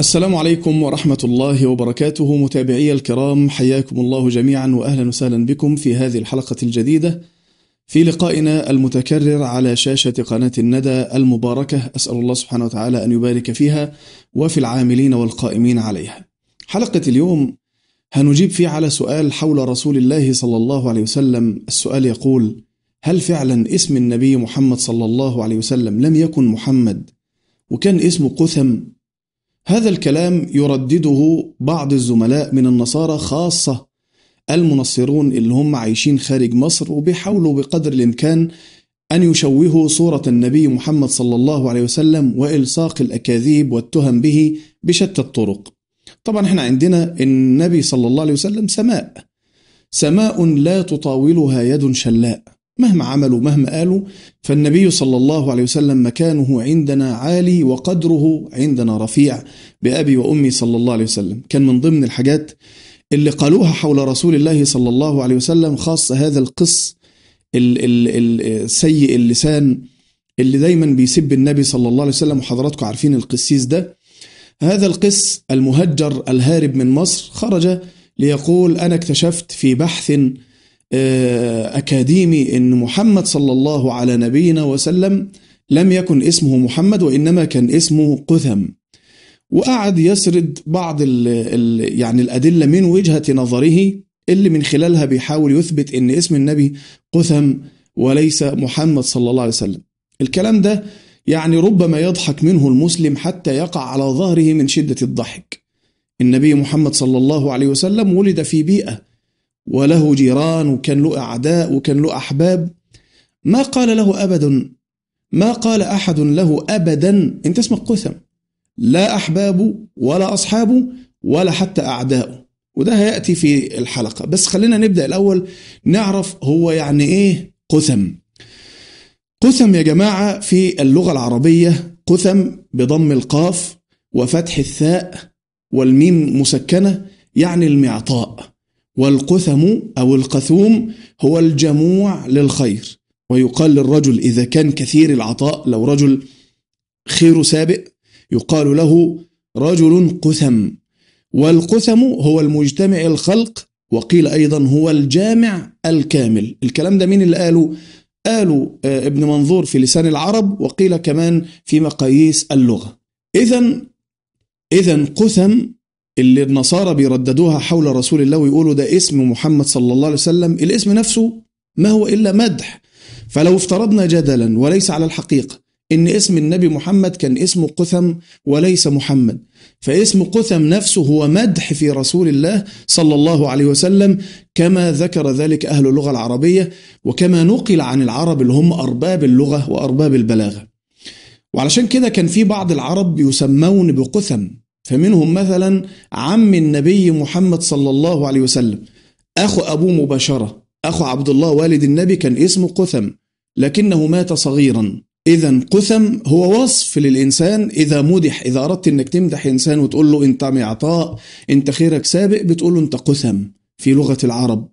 السلام عليكم ورحمة الله وبركاته متابعي الكرام حياكم الله جميعا وأهلا وسهلا بكم في هذه الحلقة الجديدة في لقائنا المتكرر على شاشة قناة الندى المباركة أسأل الله سبحانه وتعالى أن يبارك فيها وفي العاملين والقائمين عليها حلقة اليوم هنجيب فيه على سؤال حول رسول الله صلى الله عليه وسلم السؤال يقول هل فعلا اسم النبي محمد صلى الله عليه وسلم لم يكن محمد وكان اسمه قثم؟ هذا الكلام يردده بعض الزملاء من النصارى خاصة المنصرون اللي هم عايشين خارج مصر وبيحاولوا بقدر الإمكان أن يشوهوا صورة النبي محمد صلى الله عليه وسلم وإلصاق الأكاذيب والتهم به بشتى الطرق. طبعا احنا عندنا النبي صلى الله عليه وسلم سماء. سماء لا تطاولها يد شلاء. مهما عملوا مهما قالوا فالنبي صلى الله عليه وسلم مكانه عندنا عالي وقدره عندنا رفيع بأبي وأمي صلى الله عليه وسلم كان من ضمن الحاجات اللي قالوها حول رسول الله صلى الله عليه وسلم خاصة هذا القص السيء اللسان اللي دايما بيسب النبي صلى الله عليه وسلم وحضراتكم عارفين القسيس ده هذا القس المهجر الهارب من مصر خرج ليقول أنا اكتشفت في بحث آه، أكاديمي أن محمد صلى الله على نبينا وسلم لم يكن اسمه محمد وإنما كان اسمه قثم وقعد يسرد بعض الـ الـ يعني الأدلة من وجهة نظره اللي من خلالها بيحاول يثبت أن اسم النبي قثم وليس محمد صلى الله عليه وسلم الكلام ده يعني ربما يضحك منه المسلم حتى يقع على ظهره من شدة الضحك النبي محمد صلى الله عليه وسلم ولد في بيئة وله جيران وكان له أعداء وكان له أحباب ما قال له أبدا ما قال أحد له أبدا أنت اسمك قثم لا أحبابه ولا أصحابه ولا حتى أعداؤه وده هيأتي في الحلقة بس خلينا نبدأ الأول نعرف هو يعني إيه قثم قثم يا جماعة في اللغة العربية قثم بضم القاف وفتح الثاء والميم مسكنة يعني المعطاء والقثم أو القثوم هو الجموع للخير ويقال للرجل إذا كان كثير العطاء لو رجل خير سابق يقال له رجل قثم والقثم هو المجتمع الخلق وقيل أيضا هو الجامع الكامل الكلام ده مين اللي قاله؟ قالوا آه، ابن منظور في لسان العرب وقيل كمان في مقاييس اللغة إذا إذا قثم اللي النصارى بيرددوها حول رسول الله ويقولوا ده اسم محمد صلى الله عليه وسلم الاسم نفسه ما هو إلا مدح فلو افترضنا جدلا وليس على الحقيقة إن اسم النبي محمد كان اسمه قثم وليس محمد فاسم قثم نفسه هو مدح في رسول الله صلى الله عليه وسلم كما ذكر ذلك أهل اللغة العربية وكما نقل عن العرب اللي هم أرباب اللغة وأرباب البلاغة وعلشان كده كان في بعض العرب يسمون بقثم فمنهم مثلا عم النبي محمد صلى الله عليه وسلم أخو أبوه مباشرة أخو عبد الله والد النبي كان اسمه قثم لكنه مات صغيرا إذا قثم هو وصف للإنسان إذا مدح إذا أردت أنك تمدح إنسان وتقول له أنت معطاء أنت خيرك سابق بتقول له أنت قثم في لغة العرب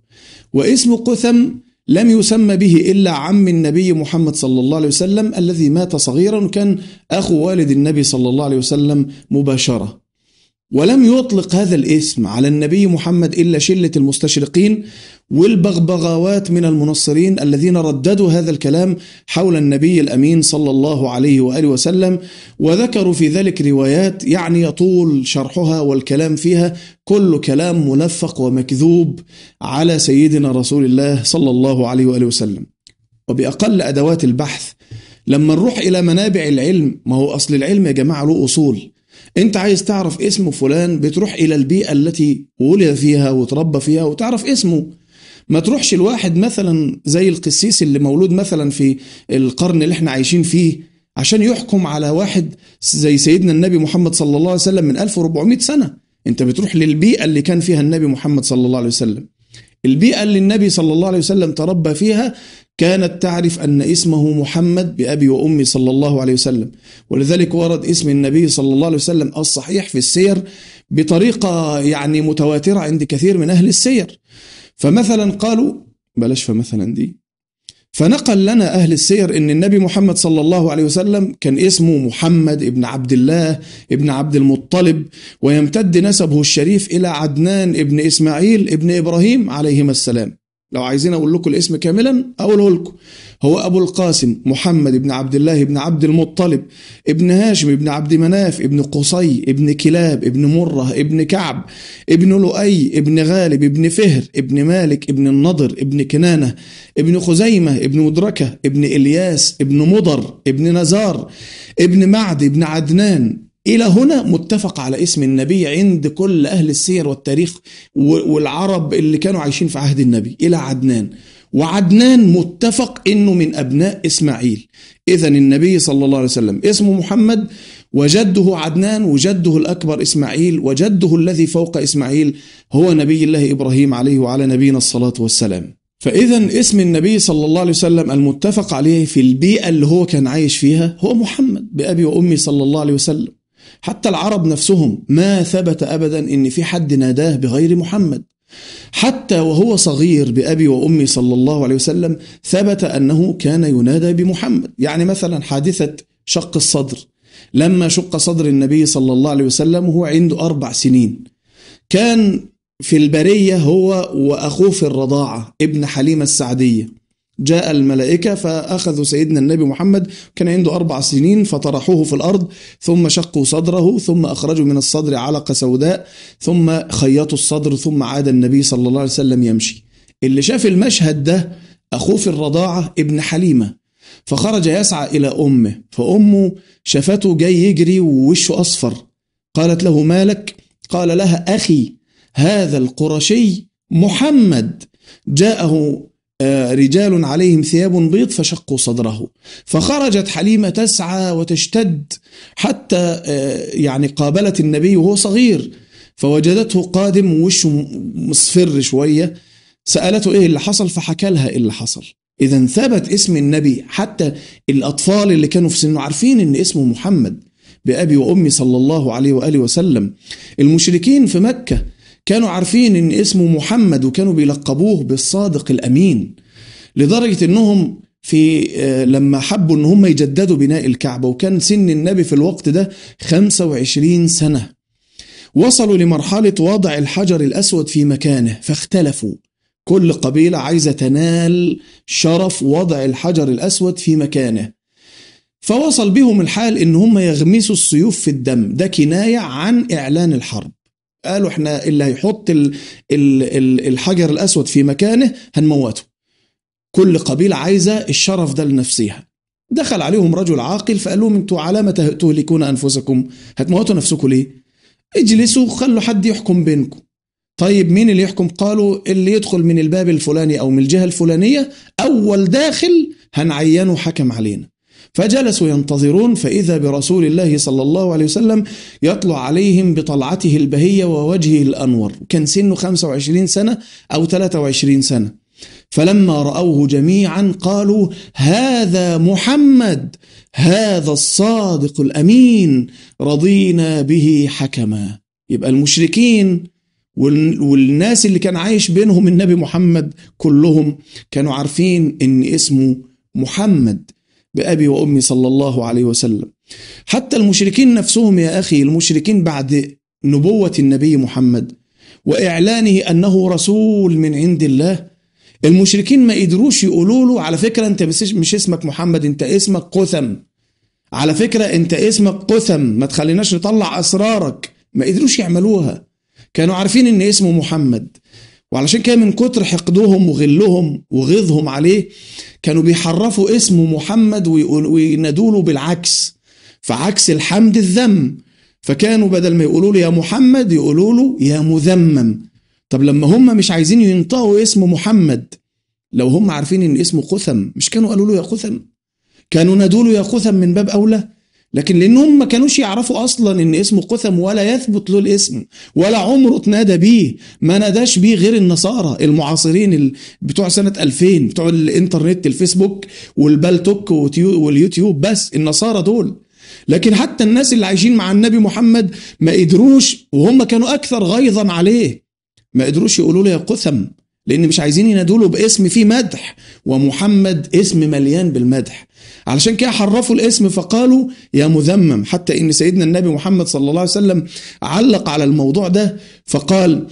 واسم قثم لم يسمى به إلا عم النبي محمد صلى الله عليه وسلم الذي مات صغيرا كان أخو والد النبي صلى الله عليه وسلم مباشرة ولم يطلق هذا الاسم على النبي محمد إلا شلة المستشرقين والبغبغاوات من المنصرين الذين رددوا هذا الكلام حول النبي الأمين صلى الله عليه وآله وسلم وذكروا في ذلك روايات يعني يطول شرحها والكلام فيها كل كلام ملفق ومكذوب على سيدنا رسول الله صلى الله عليه وآله وسلم وبأقل أدوات البحث لما نروح إلى منابع العلم ما هو أصل العلم يا جماعة له أصول انت عايز تعرف اسم فلان بتروح الى البيئه التي ولد فيها وتربى فيها وتعرف اسمه ما تروحش الواحد مثلا زي القسيس اللي مولود مثلا في القرن اللي احنا عايشين فيه عشان يحكم على واحد زي سيدنا النبي محمد صلى الله عليه وسلم من 1400 سنه انت بتروح للبيئه اللي كان فيها النبي محمد صلى الله عليه وسلم البيئه اللي النبي صلى الله عليه وسلم تربى فيها كانت تعرف أن اسمه محمد بأبي وأمي صلى الله عليه وسلم ولذلك ورد اسم النبي صلى الله عليه وسلم الصحيح في السير بطريقة يعني متواترة عند كثير من أهل السير فمثلا قالوا بلاش فمثلا دي فنقل لنا أهل السير أن النبي محمد صلى الله عليه وسلم كان اسمه محمد ابن عبد الله ابن عبد المطلب ويمتد نسبه الشريف إلى عدنان ابن إسماعيل ابن إبراهيم عليهما السلام لو عايزين اقول لكم الاسم كاملا اقوله لكم هو ابو القاسم محمد بن عبد الله بن عبد المطلب ابن هاشم بن عبد مناف ابن قصي ابن كلاب ابن مره ابن كعب ابن لؤي ابن غالب ابن فهر ابن مالك ابن النضر ابن كنانه ابن خزيمه ابن مدركه ابن الياس ابن مضر ابن نزار ابن معد ابن عدنان إلى هنا متفق على اسم النبي عند كل أهل السير والتاريخ والعرب اللي كانوا عايشين في عهد النبي إلى عدنان وعدنان متفق انه من ابناء اسماعيل اذا النبي صلى الله عليه وسلم اسمه محمد وجده عدنان وجده الاكبر اسماعيل وجده الذي فوق اسماعيل هو نبي الله ابراهيم عليه وعلى نبينا الصلاه والسلام فاذا اسم النبي صلى الله عليه وسلم المتفق عليه في البيئه اللي هو كان عايش فيها هو محمد بابي وامي صلى الله عليه وسلم حتى العرب نفسهم ما ثبت أبدا أن في حد ناداه بغير محمد حتى وهو صغير بأبي وأمي صلى الله عليه وسلم ثبت أنه كان ينادى بمحمد يعني مثلا حادثة شق الصدر لما شق صدر النبي صلى الله عليه وسلم وهو عنده أربع سنين كان في البرية هو وأخوه في الرضاعة ابن حليمة السعدية جاء الملائكة فأخذوا سيدنا النبي محمد كان عنده أربع سنين فطرحوه في الأرض ثم شقوا صدره ثم أخرجوا من الصدر علقة سوداء ثم خيطوا الصدر ثم عاد النبي صلى الله عليه وسلم يمشي اللي شاف المشهد ده أخوه في الرضاعة ابن حليمة فخرج يسعى إلى أمه فأمه شافته جاي يجري ووشه أصفر قالت له مالك قال لها أخي هذا القرشي محمد جاءه آه، رجال عليهم ثياب بيض فشقوا صدره فخرجت حليمة تسعى وتشتد حتى آه، يعني قابلت النبي وهو صغير فوجدته قادم ووشه مصفر شوية سألته إيه اللي حصل فحكى لها إيه اللي حصل إذا ثبت اسم النبي حتى الأطفال اللي كانوا في سنه عارفين إن اسمه محمد بأبي وأمي صلى الله عليه وآله وسلم المشركين في مكة كانوا عارفين ان اسمه محمد وكانوا بيلقبوه بالصادق الامين لدرجه انهم في آه، لما حبوا ان هم يجددوا بناء الكعبه وكان سن النبي في الوقت ده 25 سنه وصلوا لمرحله وضع الحجر الاسود في مكانه فاختلفوا كل قبيله عايزه تنال شرف وضع الحجر الاسود في مكانه فوصل بهم الحال ان هم يغمسوا السيوف في الدم ده كنايه عن اعلان الحرب قالوا احنا اللي هيحط الـ الـ الـ الحجر الاسود في مكانه هنموته كل قبيله عايزه الشرف ده لنفسها دخل عليهم رجل عاقل فقال لهم انتوا على ما تهلكون انفسكم هتموتوا نفسكم ليه اجلسوا خلوا حد يحكم بينكم طيب مين اللي يحكم قالوا اللي يدخل من الباب الفلاني او من الجهه الفلانيه اول داخل هنعينه حكم علينا فجلسوا ينتظرون فإذا برسول الله صلى الله عليه وسلم يطلع عليهم بطلعته البهية ووجهه الأنور كان سنه 25 سنة أو 23 سنة فلما رأوه جميعا قالوا هذا محمد هذا الصادق الأمين رضينا به حكما يبقى المشركين والناس اللي كان عايش بينهم النبي محمد كلهم كانوا عارفين ان اسمه محمد بأبي وأمي صلى الله عليه وسلم حتى المشركين نفسهم يا أخي المشركين بعد نبوة النبي محمد وإعلانه أنه رسول من عند الله المشركين ما قدروش يقولوا له على فكرة أنت مش اسمك محمد أنت اسمك قثم على فكرة أنت اسمك قثم ما تخليناش نطلع أسرارك ما قدروش يعملوها كانوا عارفين أن اسمه محمد وعلشان كده من كتر حقدهم وغلهم وغيظهم عليه كانوا بيحرفوا اسمه محمد وينادوا له بالعكس فعكس الحمد الذم فكانوا بدل ما يقولوا له يا محمد يقولوا له يا مذمم طب لما هم مش عايزين ينطقوا اسم محمد لو هم عارفين ان اسمه قثم مش كانوا قالوا له يا قثم كانوا نادوا له يا قثم من باب اولى لكن لانهم ما كانوش يعرفوا اصلا ان اسمه قثم ولا يثبت له الاسم ولا عمره اتنادى بيه ما ناداش بيه غير النصارى المعاصرين بتوع سنه 2000 بتوع الانترنت الفيسبوك والبالتوك واليوتيوب بس النصارى دول لكن حتى الناس اللي عايشين مع النبي محمد ما قدروش وهم كانوا اكثر غيظا عليه ما قدروش يقولوا له يا قثم لان مش عايزين ينادوله باسم فيه مدح ومحمد اسم مليان بالمدح علشان كده حرفوا الاسم فقالوا يا مذمم حتى ان سيدنا النبي محمد صلى الله عليه وسلم علق على الموضوع ده فقال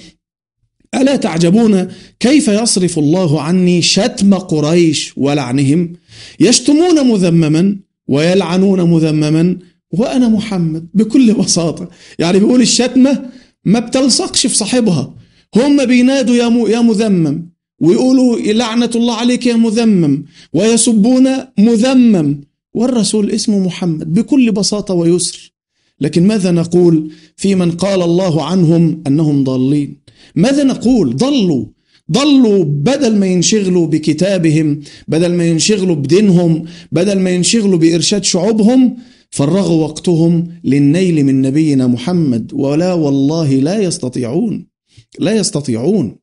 الا تعجبون كيف يصرف الله عني شتم قريش ولعنهم يشتمون مذمما ويلعنون مذمما وانا محمد بكل بساطه يعني بيقول الشتمه ما بتلصقش في صاحبها هم بينادوا يا يا مذمم ويقولوا لعنة الله عليك يا مذمم ويسبون مذمم والرسول اسمه محمد بكل بساطة ويسر لكن ماذا نقول في من قال الله عنهم أنهم ضالين ماذا نقول ضلوا ضلوا بدل ما ينشغلوا بكتابهم بدل ما ينشغلوا بدينهم بدل ما ينشغلوا بإرشاد شعوبهم فرغوا وقتهم للنيل من نبينا محمد ولا والله لا يستطيعون لا يستطيعون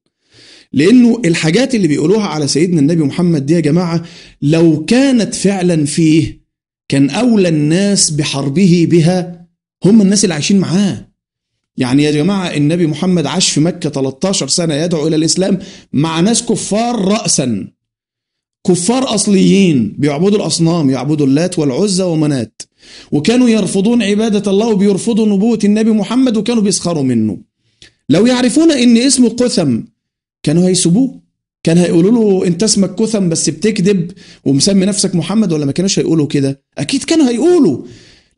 لانه الحاجات اللي بيقولوها على سيدنا النبي محمد دي يا جماعه لو كانت فعلا فيه كان اولى الناس بحربه بها هم الناس اللي عايشين معاه يعني يا جماعه النبي محمد عاش في مكه 13 سنه يدعو الى الاسلام مع ناس كفار راسا كفار اصليين بيعبدوا الاصنام يعبدوا اللات والعزى ومنات وكانوا يرفضون عباده الله وبيرفضوا نبوه النبي محمد وكانوا بيسخروا منه لو يعرفون ان اسمه قثم كانوا هيسبوه كان هيقولوا له انت اسمك كثم بس بتكذب ومسمي نفسك محمد ولا ما كانوش هيقولوا كده اكيد كانوا هيقولوا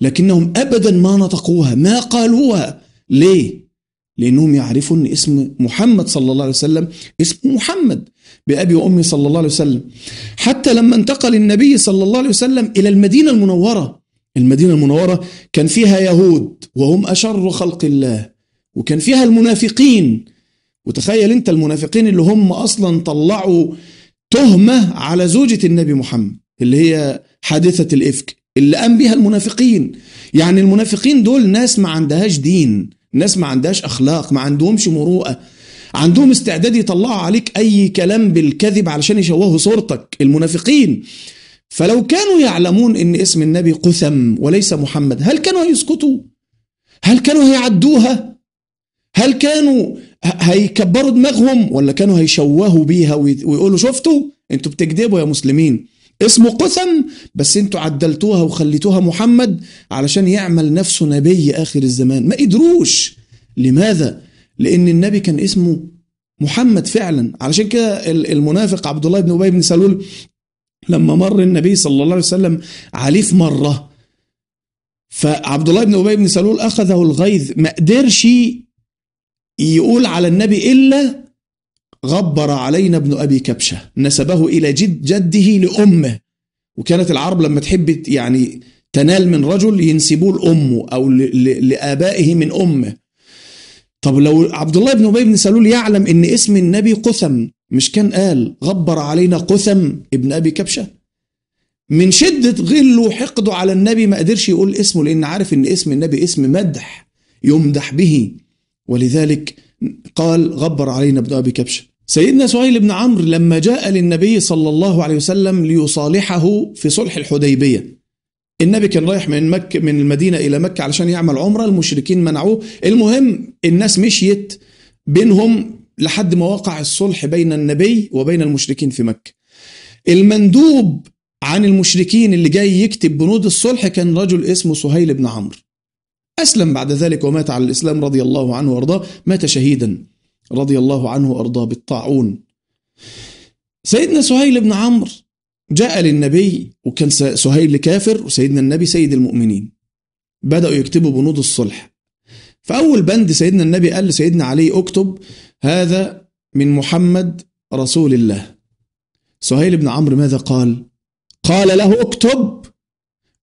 لكنهم ابدا ما نطقوها ما قالوها ليه لانهم يعرفوا ان اسم محمد صلى الله عليه وسلم اسم محمد بابي وامي صلى الله عليه وسلم حتى لما انتقل النبي صلى الله عليه وسلم الى المدينه المنوره المدينه المنوره كان فيها يهود وهم اشر خلق الله وكان فيها المنافقين وتخيل انت المنافقين اللي هم اصلا طلعوا تهمه على زوجه النبي محمد اللي هي حادثه الافك اللي قام بيها المنافقين يعني المنافقين دول ناس ما عندهاش دين ناس ما عندهاش اخلاق ما عندهمش مروءه عندهم استعداد يطلعوا عليك اي كلام بالكذب علشان يشوهوا صورتك المنافقين فلو كانوا يعلمون ان اسم النبي قثم وليس محمد هل كانوا هيسكتوا هل كانوا هيعدوها هل كانوا هيكبروا دماغهم ولا كانوا هيشوهوا بيها ويقولوا شفتوا انتوا بتكذبوا يا مسلمين اسمه قسم بس انتوا عدلتوها وخليتوها محمد علشان يعمل نفسه نبي اخر الزمان ما قدروش لماذا لان النبي كان اسمه محمد فعلا علشان كده المنافق عبد الله بن ابي بن سلول لما مر النبي صلى الله عليه وسلم عليه في مره فعبد الله بن ابي بن سلول اخذه الغيظ ما قدرش يقول على النبي إلا غبر علينا ابن أبي كبشة نسبه إلى جد جده لأمه وكانت العرب لما تحب يعني تنال من رجل ينسبوه لأمه أو لآبائه من أمه طب لو عبد الله بن أبي بن سلول يعلم إن اسم النبي قثم مش كان قال غبر علينا قثم ابن أبي كبشة من شدة غله وحقده على النبي ما قدرش يقول اسمه لأن عارف إن اسم النبي اسم مدح يمدح به ولذلك قال غبر علينا ابن أبي كبشة سيدنا سهيل بن عمرو لما جاء للنبي صلى الله عليه وسلم ليصالحه في صلح الحديبية النبي كان رايح من مكة من المدينة إلى مكة علشان يعمل عمرة المشركين منعوه المهم الناس مشيت بينهم لحد ما وقع الصلح بين النبي وبين المشركين في مكة المندوب عن المشركين اللي جاي يكتب بنود الصلح كان رجل اسمه سهيل بن عمرو أسلم بعد ذلك ومات على الإسلام رضي الله عنه وأرضاه مات شهيدا رضي الله عنه وأرضاه بالطاعون سيدنا سهيل بن عمرو جاء للنبي وكان سهيل كافر وسيدنا النبي سيد المؤمنين بدأوا يكتبوا بنود الصلح فأول بند سيدنا النبي قال لسيدنا علي اكتب هذا من محمد رسول الله سهيل بن عمرو ماذا قال قال له اكتب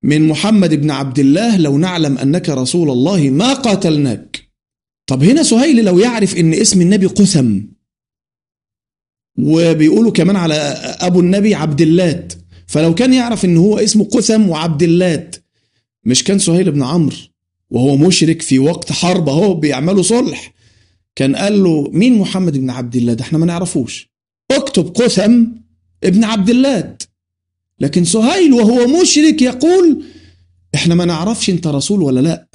من محمد بن عبد الله لو نعلم أنك رسول الله ما قاتلناك طب هنا سهيل لو يعرف ان اسم النبي قثم وبيقولوا كمان على ابو النبي عبد اللات فلو كان يعرف ان هو اسمه قثم وعبد اللات مش كان سهيل بن عمرو وهو مشرك في وقت حرب اهو بيعملوا صلح كان قال له مين محمد بن عبد الله ده احنا ما نعرفوش اكتب قثم ابن عبد اللات لكن سهيل وهو مشرك يقول احنا ما نعرفش انت رسول ولا لا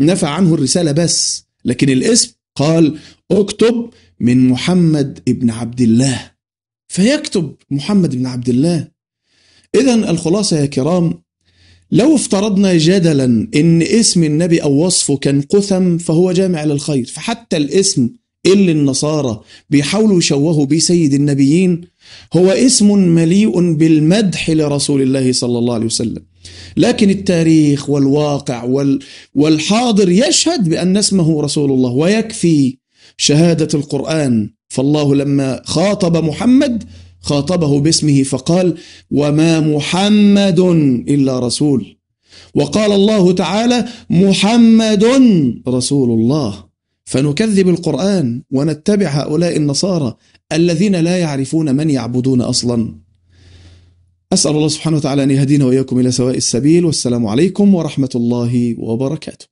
نفى عنه الرسالة بس لكن الاسم قال اكتب من محمد ابن عبد الله فيكتب محمد ابن عبد الله إذا الخلاصة يا كرام لو افترضنا جدلا إن اسم النبي أو وصفه كان قثم فهو جامع للخير فحتى الاسم اللي النصارى بيحاولوا يشوهوا بيه سيد النبيين هو اسم مليء بالمدح لرسول الله صلى الله عليه وسلم لكن التاريخ والواقع والحاضر يشهد بأن اسمه رسول الله ويكفي شهادة القرآن فالله لما خاطب محمد خاطبه باسمه فقال وما محمد إلا رسول وقال الله تعالى محمد رسول الله فنكذب القرآن ونتبع هؤلاء النصارى الذين لا يعرفون من يعبدون أصلا أسأل الله سبحانه وتعالى أن يهدينا وإياكم إلى سواء السبيل والسلام عليكم ورحمة الله وبركاته